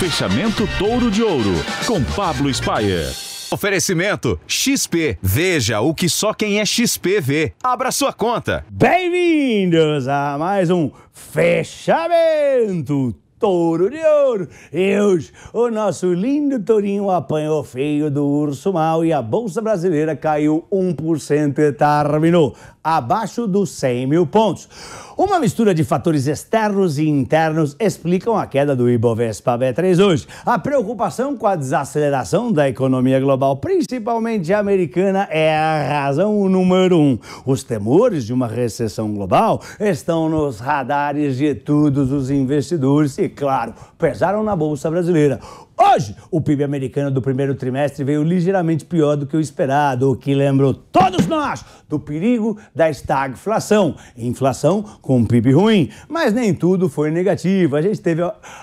Fechamento Touro de Ouro, com Pablo Spayer. Oferecimento XP. Veja o que só quem é XP vê. Abra sua conta. Bem-vindos a mais um Fechamento touro de ouro. E hoje, o nosso lindo tourinho apanhou feio do urso mal e a Bolsa Brasileira caiu 1% e terminou abaixo dos 100 mil pontos. Uma mistura de fatores externos e internos explicam a queda do Ibovespa B3 hoje. A preocupação com a desaceleração da economia global, principalmente americana, é a razão número um. Os temores de uma recessão global estão nos radares de todos os investidores e claro, pesaram na Bolsa Brasileira. Hoje, o PIB americano do primeiro trimestre veio ligeiramente pior do que o esperado, o que lembrou todos nós do perigo da estagflação. Inflação com PIB ruim, mas nem tudo foi negativo. A gente teve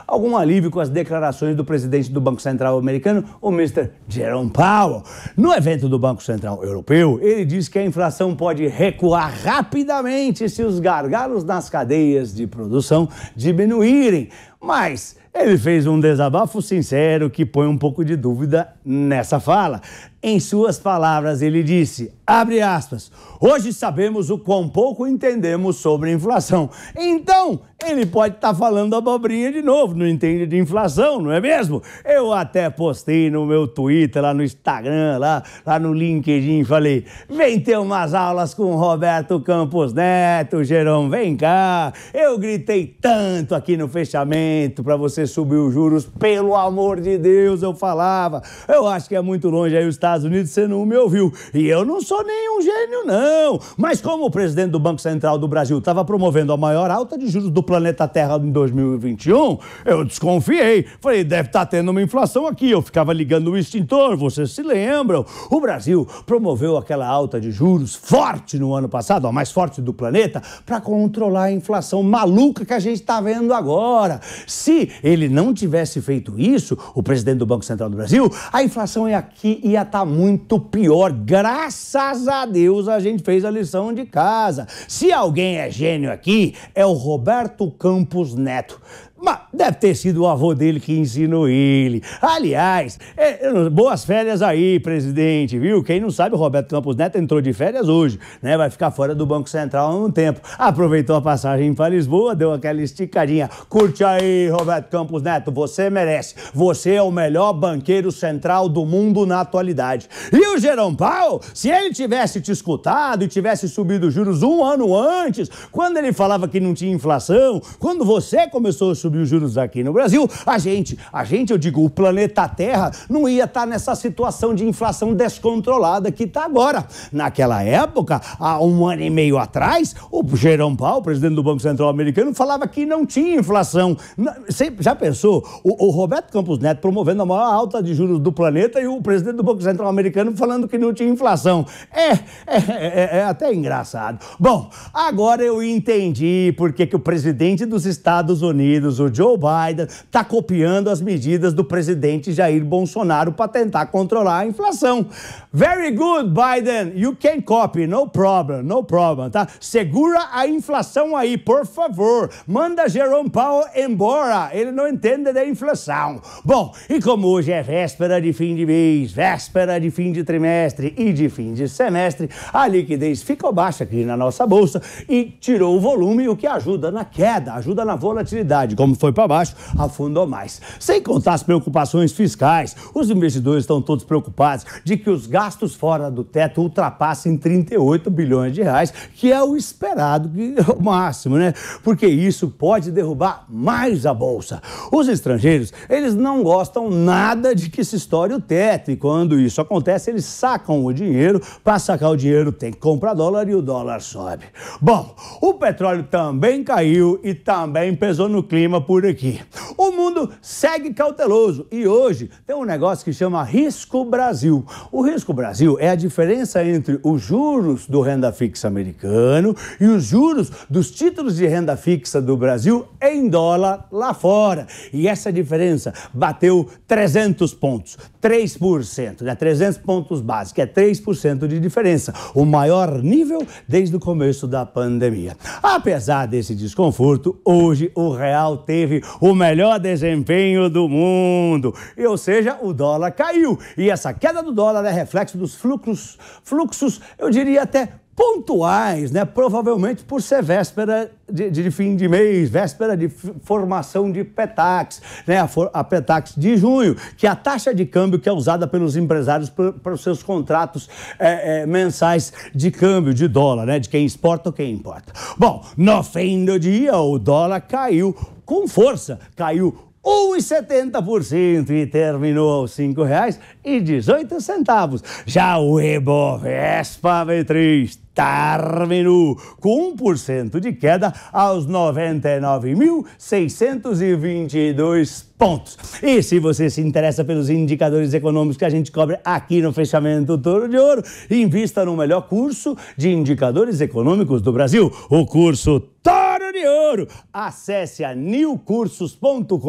algum alívio com as declarações do presidente do Banco Central americano, o Mr. Jerome Powell. No evento do Banco Central Europeu, ele disse que a inflação pode recuar rapidamente se os gargalos nas cadeias de produção diminuírem. Mas ele fez um desabafo sincero que põe um pouco de dúvida nessa fala. Em suas palavras, ele disse, abre aspas, hoje sabemos o quão pouco entendemos sobre inflação. Então, ele pode estar tá falando abobrinha de novo, não entende de inflação, não é mesmo? Eu até postei no meu Twitter, lá no Instagram, lá, lá no LinkedIn, falei: vem ter umas aulas com Roberto Campos Neto, Gerão, vem cá. Eu gritei tanto aqui no fechamento para você subir os juros, pelo amor de Deus, eu falava. Eu acho que é muito longe aí os Estados Unidos, você não me ouviu. E eu não sou nenhum gênio, não. Mas como o presidente do Banco Central do Brasil estava promovendo a maior alta de juros do planeta Terra em 2021, eu desconfiei. Falei, deve estar tá tendo uma inflação aqui. Eu ficava ligando o extintor, vocês se lembram. O Brasil promoveu aquela alta de juros forte no ano passado, a mais forte do planeta, para controlar a inflação maluca que a gente está vendo agora. Se ele não tivesse feito isso, o presidente do Banco Central do Brasil, a inflação aqui ia estar tá muito pior. Graças a Deus a gente fez a lição de casa. Se alguém é gênio aqui, é o Roberto Roberto Campos Neto. Mas deve ter sido o avô dele que ensinou ele. Aliás, é, boas férias aí, presidente, viu? Quem não sabe, o Roberto Campos Neto entrou de férias hoje, né? Vai ficar fora do Banco Central há um tempo. Aproveitou a passagem para Lisboa, deu aquela esticadinha. Curte aí, Roberto Campos Neto, você merece. Você é o melhor banqueiro central do mundo na atualidade. E o Jerão Paulo, se ele tivesse te escutado e tivesse subido os juros um ano antes, quando ele falava que não tinha inflação, quando você começou a subir subir os juros aqui no Brasil, a gente, a gente, eu digo, o planeta Terra não ia estar tá nessa situação de inflação descontrolada que está agora. Naquela época, há um ano e meio atrás, o Jerome Powell, presidente do Banco Central americano, falava que não tinha inflação. Você já pensou? O, o Roberto Campos Neto promovendo a maior alta de juros do planeta e o presidente do Banco Central americano falando que não tinha inflação. É, é, é, é até engraçado. Bom, agora eu entendi por que, que o presidente dos Estados Unidos, anos, o Joe Biden está copiando as medidas do presidente Jair Bolsonaro para tentar controlar a inflação. Very good, Biden. You can copy, no problem, no problem, tá? Segura a inflação aí, por favor. Manda Jerome Powell embora. Ele não entende da inflação. Bom, e como hoje é véspera de fim de mês, véspera de fim de trimestre e de fim de semestre, a liquidez ficou baixa aqui na nossa bolsa e tirou o volume, o que ajuda na queda, ajuda na volatilidade. Como como foi para baixo, afundou mais. Sem contar as preocupações fiscais, os investidores estão todos preocupados de que os gastos fora do teto ultrapassem 38 bilhões de reais, que é o esperado, que é o máximo, né? Porque isso pode derrubar mais a bolsa. Os estrangeiros, eles não gostam nada de que se estoure o teto e quando isso acontece, eles sacam o dinheiro. Para sacar o dinheiro, tem que comprar dólar e o dólar sobe. Bom, o petróleo também caiu e também pesou no clima por aqui. O mundo segue cauteloso e hoje tem um negócio que chama Risco Brasil. O Risco Brasil é a diferença entre os juros do renda fixa americano e os juros dos títulos de renda fixa do Brasil em dólar lá fora. E essa diferença bateu 300 pontos, 3%, né? 300 pontos básicos, é 3% de diferença, o maior nível desde o começo da pandemia. Apesar desse desconforto, hoje o real teve o melhor desempenho do mundo. ou seja, o dólar caiu. E essa queda do dólar é reflexo dos fluxos, fluxos, eu diria até pontuais, né? Provavelmente por ser véspera de, de, fim de mês, véspera de formação de PETAX, né? A, for, a, PETAX de junho, que é a taxa de câmbio que é usada pelos empresários para os seus contratos é, é, mensais de câmbio de dólar, né? De quem exporta ou quem importa. Bom, no fim do dia, o dólar caiu com força, caiu 1,70% e terminou aos R$ 5,18. Já o Ibovespa b triste término, com 1% de queda aos 99.622 pontos. E se você se interessa pelos indicadores econômicos que a gente cobre aqui no fechamento do Touro de Ouro, invista no melhor curso de indicadores econômicos do Brasil, o curso Touro de Ouro. Acesse a newcursos.com.br,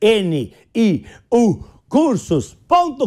N-I-U cursos.com.br,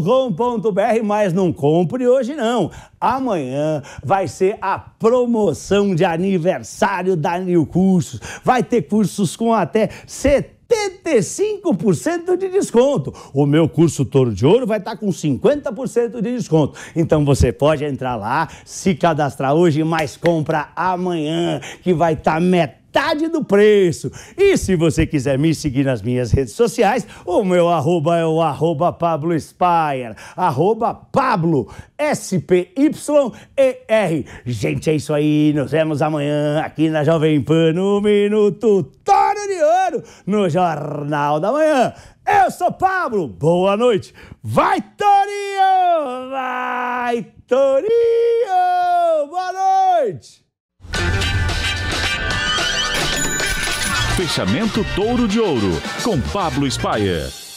mas não compre hoje não. Amanhã vai ser a promoção de aniversário da New Cursos. Vai ter cursos com até 70 75% de desconto. O meu curso Toro de Ouro vai estar tá com 50% de desconto. Então você pode entrar lá, se cadastrar hoje, mas compra amanhã, que vai estar tá metade metade do preço. E se você quiser me seguir nas minhas redes sociais, o meu arroba é o arroba Pablo Spire, arroba Pablo, S-P-Y-E-R. Gente, é isso aí. Nos vemos amanhã aqui na Jovem Pan no Minuto Toro de Ouro, no Jornal da Manhã. Eu sou Pablo, boa noite. Vai, Torinho! Vai, Torinho! Boa noite! Fechamento Touro de Ouro, com Pablo Spaia.